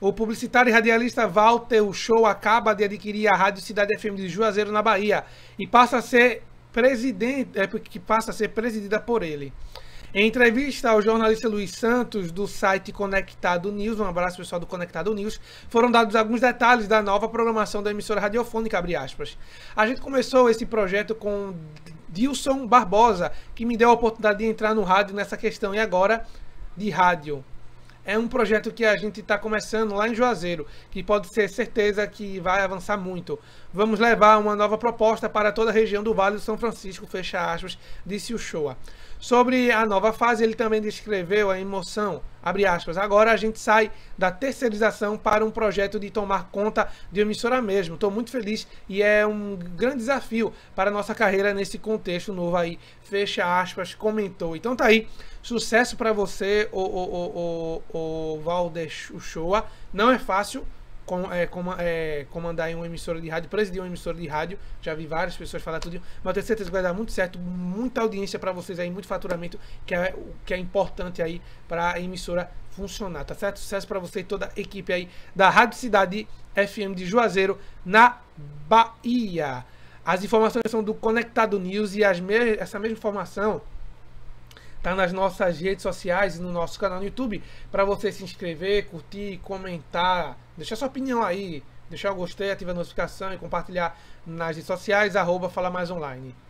O publicitário e radialista Walter Show acaba de adquirir a Rádio Cidade FM de Juazeiro, na Bahia, e passa a ser presidente, é, porque passa a ser presidida por ele. Em entrevista ao jornalista Luiz Santos, do site Conectado News, um abraço pessoal do Conectado News, foram dados alguns detalhes da nova programação da emissora radiofônica, A gente começou esse projeto com Dilson Barbosa, que me deu a oportunidade de entrar no rádio nessa questão, e agora de rádio é um projeto que a gente está começando lá em Juazeiro, que pode ser certeza que vai avançar muito. Vamos levar uma nova proposta para toda a região do Vale do São Francisco, fecha aspas, disse o showa. Sobre a nova fase, ele também descreveu a emoção Abre aspas. Agora a gente sai da terceirização para um projeto de tomar conta de emissora mesmo. Estou muito feliz e é um grande desafio para a nossa carreira nesse contexto novo aí. Fecha aspas, comentou. Então tá aí. Sucesso para você, o, o, o, o, o Uchoa. Não é fácil, com, é, com, é, comandar em uma emissora de rádio, presidir uma emissora de rádio. Já vi várias pessoas falar tudo, mas eu tenho certeza que vai dar muito certo, muita audiência para vocês aí, muito faturamento, que é o que é importante aí para a emissora funcionar, tá certo? Sucesso para você e toda a equipe aí da Rádio Cidade FM de Juazeiro, na Bahia. As informações são do Conectado News e as me essa mesma informação tá nas nossas redes sociais e no nosso canal no YouTube para você se inscrever, curtir, comentar, deixar sua opinião aí, deixar o gostei, ativar a notificação e compartilhar nas redes sociais, arroba Mais Online.